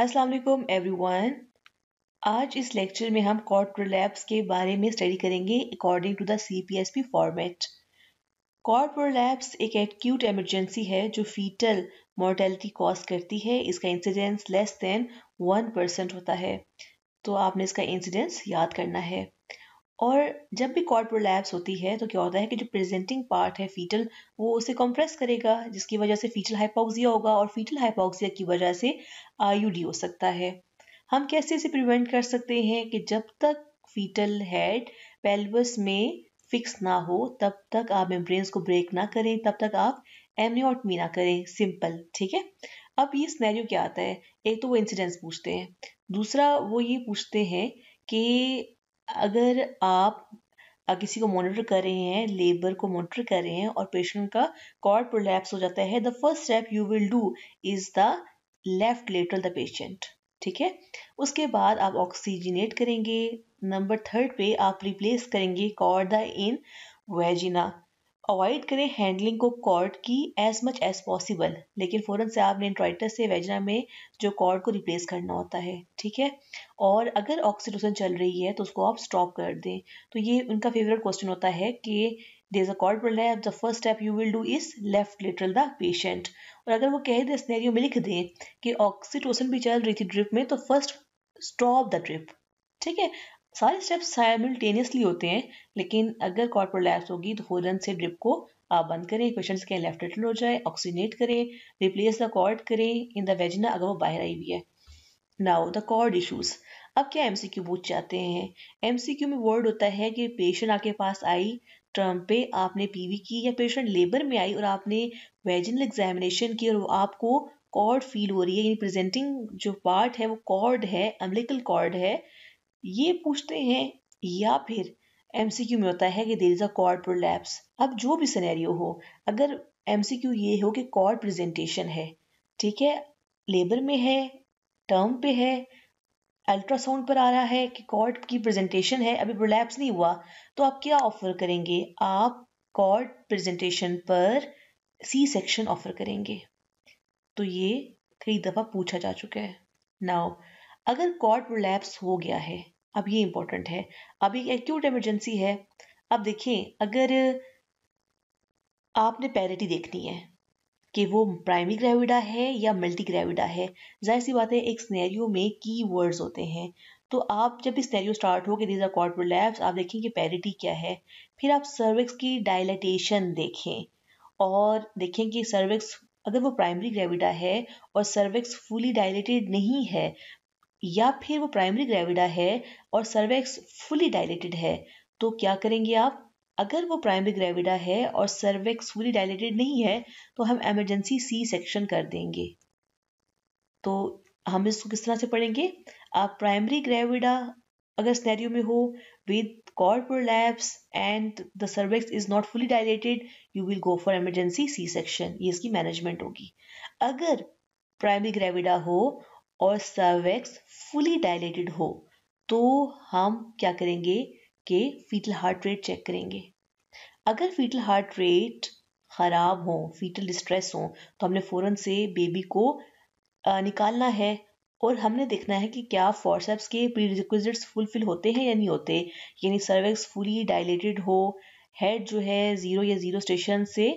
अस्सलाम वालेकुम एवरीवन आज इस लेक्चर में हम कॉर्ड प्रोलैप्स के बारे में स्टडी करेंगे according to the CPSP format cord prolapse एक एक्यूट इमरजेंसी है जो फीटल मोर्टेलिटी कॉज करती है इसका incidence less than one percent होता है तो आपने इसका इंसिडेंस याद करना है और जब भी कॉर्ड प्रोलैप्स होती है तो क्या होता है कि जो प्रेजेंटिंग पार्ट है फीटल वो उसे कंप्रेस करेगा जिसकी वजह से फीटल हाइपोक्सिया होगा और फीटल हाइपोक्सिया की वजह से आई हो सकता है हम कैसे इसे प्रिवेंट कर सकते हैं कि जब तक फीटल हेड पेल्वस में फिक्स ना हो तब तक आप मेम्ब्रेन्स को ब्रेक ना करें तब तक आप एमनियोटमी ना करें सिंपल ठीक है अब ये स्नैरियो क्या आता है एक तो वो इंसिडेंस पूछते हैं दूसरा वो ये पूछते हैं कि अगर आप किसी को मॉनिटर कर रहे हैं लेबर को मॉनिटर कर रहे हैं और पेशेंट का कॉर्ड प्रोलैप्स हो जाता है the first step you will do is the left lateral the patient ठीक है उसके बाद आप ऑक्सीजनेट करेंगे नंबर थर्ड पे आप रिप्लेस करेंगे cord the in vagina avoid करें हैंडलिंग को कॉर्ड की एज मच एज पॉसिबल लेकिन फ़ौरन से आपने इंट्राइटस से वेजना में जो कॉर्ड को रिप्लेस करना होता है ठीक है और अगर ऑक्सीटोसन चल रही है तो उसको आप स्टॉप कर दें तो ये उनका फेवरेट क्वेश्चन होता है कि देर अ कॉर्ड बढ़ रहा है the first step you will do is left lateral the patient और अगर वो कह दें स्नैरियो में लिख दें कि ऑक्सीटोसन भी चल रही थी ड्रिप में तो फर्स्ट स्टॉप द ड्रिप ठीक है सारे स्टेप्स साइमल्टेनियसली होते हैं लेकिन अगर कॉर्ड प्रोलैप्स होगी तो फ़ौरन से ड्रिप को आप बंद करें पेशेंट्स के लेफ्ट एटल हो जाए ऑक्सीजनेट करें रिप्लेस द कॉर्ड करें इन द वेजिना अगर वो बाहर आई हुई है नाउ द कॉर्ड इशूज़ अब क्या एम सी क्यू पूछ जाते हैं एम सी क्यू में वर्ड होता है कि पेशेंट आपके पास आई टर्म पे आपने पी वी की या पेशेंट लेबर में आई और आपने वेजिनल एग्जामिनेशन की और आपको कॉर्ड फील हो रही है यानी प्रेजेंटिंग जो पार्ट है वो कॉर्ड है अम्लिकल कॉर्ड है ये पूछते हैं या फिर एमसीक्यू में होता है कि there is a cord prolapse अब जो भी सिनेरियो हो अगर एमसीक्यू ये हो कि कॉर्ड प्रेजेंटेशन है ठीक है लेबर में है टर्म पे है अल्ट्रासाउंड पर आ रहा है कि कॉर्ड की प्रेजेंटेशन है अभी प्रोलैप्स नहीं हुआ तो आप क्या ऑफर करेंगे आप कॉर्ड प्रेजेंटेशन पर सी सेक्शन ऑफर करेंगे तो ये कई दफ़ा पूछा जा चुका है नाउ अगर कॉर्ड रिलैप्स हो गया है अब ये इंपॉर्टेंट है अब एक एक्यूट इमरजेंसी है अब देखें अगर आपने पैरिटी देखनी है कि वो प्राइमरी ग्रेविडा है या मल्टी ग्रेविडा है जाहिर सी बात है एक स्नैरियो में की वर्ड्स होते हैं तो आप जब भी स्नैरियो स्टार्ट हो कि दीज आर कॉर्ड रिलैप्स आप देखें कि पैरिटी क्या है फिर आप सर्विक्स की डायलेटेशन देखें और देखें कि सर्विक्स अगर वो प्राइमरी ग्रेविडा है और सर्विक्स फुली डायलेटेड नहीं है या फिर वो प्राइमरी ग्रेविडा है और सर्वेक्स फुली डायलेटेड है तो क्या करेंगे आप अगर वो प्राइमरी ग्रेविडा है और सर्वेक्स फुली डायलेटेड नहीं है तो हम एमरजेंसी सी सेक्शन कर देंगे तो हम इसको किस तरह से पढ़ेंगे आप प्राइमरी ग्रेविडा अगर स्नैरियो में हो with cord prolapse and the cervix is not fully dilated you will go for emergency C section ये इसकी मैनेजमेंट होगी अगर प्राइमरी ग्रेविडा हो और सर्वेक्स फुली डायलेटेड हो तो हम क्या करेंगे कि फीटल हार्ट रेट चेक करेंगे अगर फीटल हार्ट रेट ख़राब हो फीटल डिस्ट्रेस हो तो हमने फ़ौरन से बेबी को निकालना है और हमने देखना है कि क्या फॉरसेप्स के प्रीरिक्विजिट्स फुलफिल होते हैं या नहीं होते यानी सर्वेक्स फुली डायलेटेड हो हेड जो है ज़ीरो या ज़ीरो स्टेशन से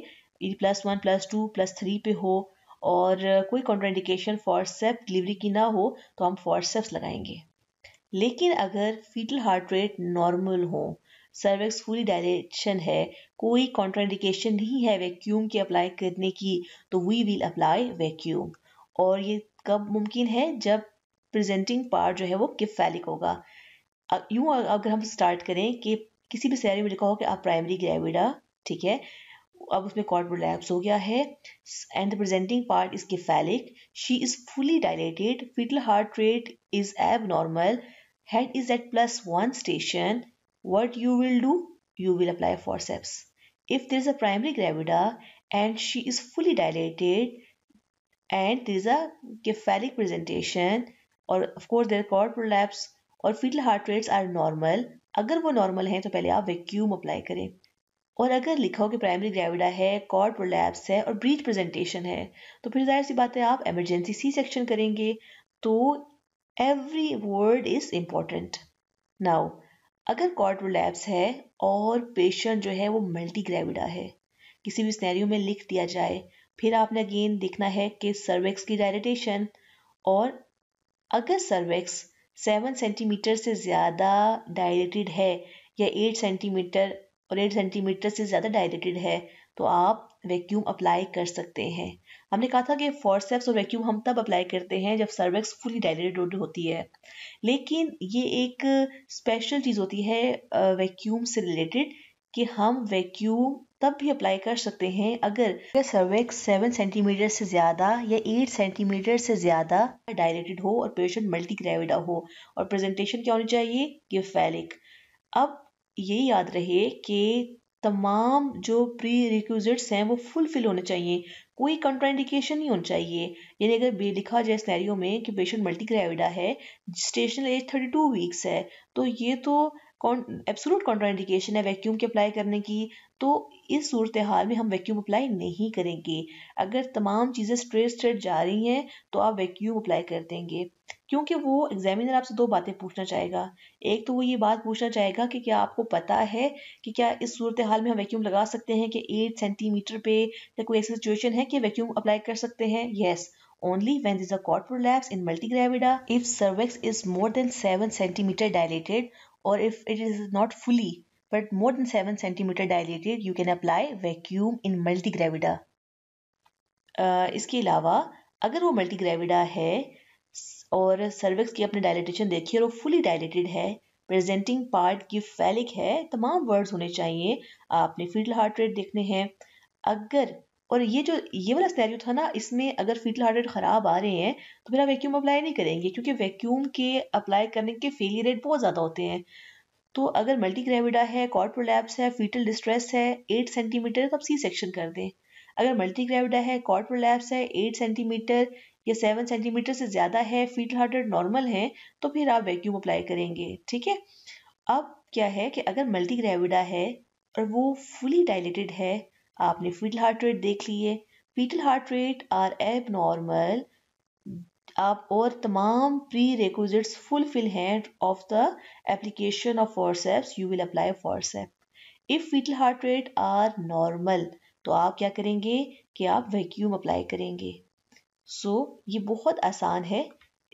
plus one plus two plus three पे हो और कोई कॉन्ट्राइंडिकेशन सेप डिलीवरी की ना हो तो हम फॉरसेप्स लगाएंगे लेकिन अगर फीटल हार्ट रेट नॉर्मल हो सर्वेक्स फुली डायरेक्शन है कोई कॉन्ट्राइंडिकेशन नहीं है वैक्यूम की अप्लाई करने की तो वी विल अप्लाई वैक्यूम और ये कब मुमकिन है जब प्रेजेंटिंग पार्ट जो है वो किफेलिक होगा यूँ अगर हम स्टार्ट करें कि किसी भी सैरी में लिखा हो कि आप प्राइमरी ग्रेविडा ठीक है अब उसमें कॉर्ड रिलैप्स हो गया है and the presenting part is cephalic she is fully dilated fetal heart rate is abnormal head is at plus one station what you will do you will apply forceps if there is a primary gravida and she is fully dilated and there is a presentation और of course there cord relapse और fetal heart rates are normal अगर वो normal हैं तो पहले आप vacuum apply करें और अगर लिखा हो कि प्राइमरी ग्रेविडा है कॉर्ड प्रोलैप्स है और ब्रीच प्रेजेंटेशन है तो फिर जाहिर सी बात है आप एमरजेंसी सी सेक्शन करेंगे तो every word is important now अगर कॉर्ड प्रोलैप्स है और पेशेंट जो है वो मल्टी ग्रेविडा है किसी भी स्नैरियो में लिख दिया जाए फिर आपने अगेन देखना है कि सर्वेक्स की डायरेटेशन और अगर सर्वेक्स सेवन सेंटीमीटर से ज़्यादा डायरेटेड है या एट सेंटीमीटर और एट सेंटीमीटर से ज़्यादा डायरेटेड है तो आप वैक्यूम अप्लाई कर सकते हैं हमने कहा था कि फॉरसेप्स और वैक्यूम हम तब अप्लाई करते हैं जब सर्वेक्स फुली डायरेटेड होती है लेकिन ये एक स्पेशल चीज़ होती है वैक्यूम से रिलेटेड कि हम वैक्यूम तब भी अप्लाई कर सकते हैं अगर सर्वेक्स सेवन सेंटीमीटर से ज़्यादा या एट सेंटीमीटर से ज़्यादा डायरेटेड हो और पेशेंट मल्टी ग्रेविडा हो और प्रेजेंटेशन क्या होनी चाहिए कि फैलिक अब ये याद रहे कि तमाम जो प्री रिक्विजिट्स हैं वो फुलफिल होने चाहिए कोई कंट्राइंडिकेशन नहीं होनी चाहिए यानी अगर बे लिखा जाए स्नैरियो में कि पेशेंट मल्टीग्रेविडा है gestational age thirty two weeks है तो ये तो एब्सोलूट कॉन्ट्राइंडिकेशन है वैक्यूम के अप्लाई करने की तो इस सूरत हाल में हम वैक्यूम अप्लाई नहीं करेंगे अगर तमाम चीज़ें स्ट्रेट स्ट्रेट जा रही हैं तो आप वैक्यूम अप्लाई कर देंगे क्योंकि वो एग्जामिनर आपसे दो बातें पूछना चाहेगा एक तो वो ये बात पूछना चाहेगा कि क्या आपको पता है कि क्या इस सूरत हाल में हम वैक्यूम लगा सकते हैं कि एट सेंटीमीटर पे या कोई ऐसी सिचुएशन है कि वैक्यूम अप्लाई कर सकते हैं yes yes. only when there is a cord prolapse in multigravida if cervix is more than seven centimeter dilated or if it is not fully but more than seven centimeter dilated you can apply vacuum in multigravida uh, इसके अलावा अगर वो multigravida है और cervix की अपने dilatation देखिए और वो फुली डायलिटेड है प्रेजेंटिंग पार्ट की फैलिक है तमाम वर्ड्स होने चाहिए आपने फीटल हार्ट रेट देखने हैं अगर और ये जो ये वाला स्नैरियो था ना इसमें अगर फीटल हार्ट रेट ख़राब आ रहे हैं तो फिर आप वैक्यूम अप्लाई नहीं करेंगे क्योंकि वैक्यूम के अप्लाई करने के फेलियर रेट बहुत ज़्यादा होते हैं तो अगर मल्टी ग्रेविडा है कॉर्ड प्रोलैप्स है फीटल डिस्ट्रेस है एट सेंटीमीटर तो आप सी सेक्शन कर दें अगर मल्टी ग्रेविडा है कॉर्ड प्रोलैप्स है एट सेंटीमीटर या सेवन सेंटीमीटर से ज़्यादा है फीटल हार्टेड नॉर्मल है तो फिर आप वैक्यूम अप्लाई करेंगे ठीक है अब क्या है कि अगर मल्टी ग्रेविडा है और वो फुली डायलेटेड है आपने फीटल हार्ट रेट देख लिए fetal heart rate are abnormal आप और तमाम प्री रिक्विजिट्स फुलफिल हैं of the application of forceps you will apply forcep if fetal heart rate are normal तो आप क्या करेंगे कि आप वैक्यूम अप्लाई करेंगे सो so, ये बहुत आसान है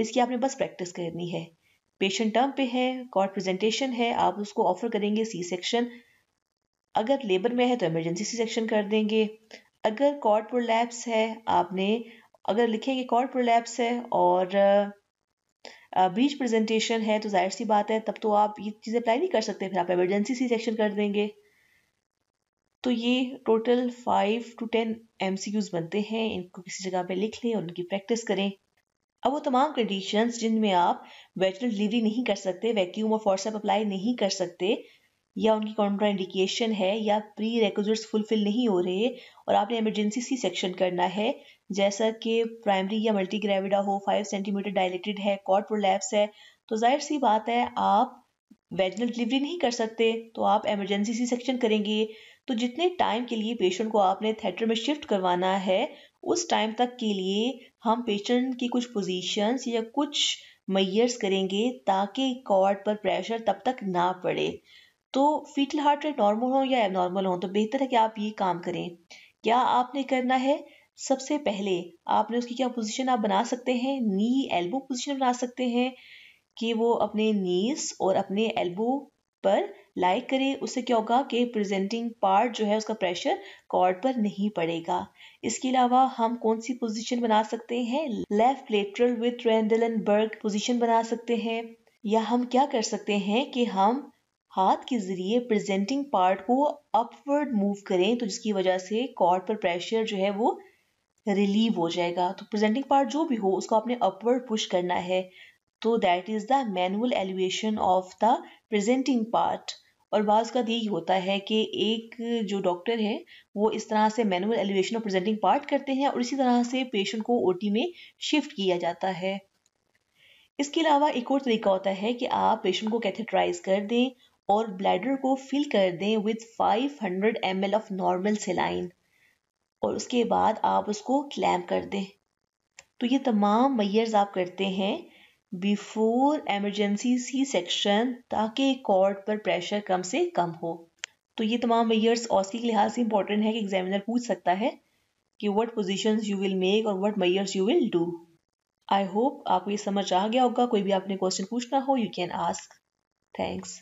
इसकी आपने बस प्रैक्टिस करनी है पेशेंट टर्म पे है कॉर्ड प्रेजेंटेशन है आप उसको ऑफर करेंगे सी सेक्शन अगर लेबर में है तो इमरजेंसी सी सेक्शन कर देंगे अगर कॉर्ड प्रोलैप्स है आपने अगर लिखेंगे कॉर्ड प्रोलैप्स है और बीच प्रेजेंटेशन है तो जाहिर सी बात है तब तो आप ये चीज़ें अप्लाई नहीं कर सकते फिर आप इमरजेंसी सी सेक्शन कर देंगे तो ये total five two ten M बनते हैं इनको किसी जगह पे लिख लें और उनकी प्रैक्टिस करें अब वो तमाम कंडीशंस जिनमें आप वेटनल डिलीवरी नहीं कर सकते वैक्यूम और फोर्सअप अप्लाई नहीं कर सकते या उनकी इंडिकेशन है या प्री रेकोजर्स फुलफिल नहीं हो रहे और आपने इमरजेंसी सी सेक्शन करना है जैसा कि प्राइमरी या मल्टी ग्रेविडा हो फाइव सेंटीमीटर डायलेटेड है कॉर्ड प्रोलैप्स है तो जाहिर सी बात है आप वेजनल डिलीवरी नहीं कर सकते तो आप इमरजेंसी सी सेक्शन करेंगे तो जितने टाइम के लिए पेशेंट को आपने थिएटर में शिफ्ट करवाना है उस टाइम तक के लिए हम पेशेंट की कुछ पोजीशंस या कुछ मैयर्स करेंगे ताकि कॉर्ड पर प्रेशर तब तक ना पड़े तो फीटल हार्ट रेट नॉर्मल हो या एबनॉर्मल हो तो बेहतर है कि आप ये काम करें क्या आपने करना है सबसे पहले आपने उसकी क्या पोजीशन आप बना सकते हैं नी एल्बो पोजीशन बना सकते हैं कि वो अपने नीस और अपने एल्बो पर लाइक करें उससे क्या होगा कि प्रेजेंटिंग पार्ट जो है उसका प्रेशर कॉर्ड पर नहीं पड़ेगा इसके अलावा हम कौन सी पोजीशन बना सकते हैं left lateral with Trendelenburg position बना सकते हैं या हम क्या कर सकते हैं कि हम हाथ के जरिए प्रेजेंटिंग पार्ट को अपवर्ड मूव करें तो जिसकी वजह से कॉर्ड पर प्रेशर जो है वो रिलीव हो जाएगा तो प्रेजेंटिंग पार्ट जो भी हो उसको आपने अपवर्ड पुश करना है तो that is the manual elevation of the presenting part और बाज का यही होता है कि एक जो डॉक्टर है वो इस तरह से manual elevation of presenting part करते हैं और इसी तरह से पेशेंट को ओटी में शिफ्ट किया जाता है इसके अलावा एक और तरीका होता है कि आप पेशेंट को कैथेटराइज कर दें और ब्लैडर को फिल कर दें with 500 hundred of normal saline और उसके बाद आप उसको क्लैम्प कर दें तो ये तमाम मैयर्स आप करते हैं बिफोर एमरजेंसी सी सेक्शन ताकि कॉर्ड पर प्रेशर कम से कम हो तो ये तमाम मेयर्स ऑस्की के लिहाज से इंपॉर्टेंट है कि एग्जामिनर पूछ सकता है कि what position you will make और what measures you will do I hope आपको ये समझ आ गया होगा कोई भी आपने क्वेश्चन पूछना हो यू कैन आस्क थैंक्स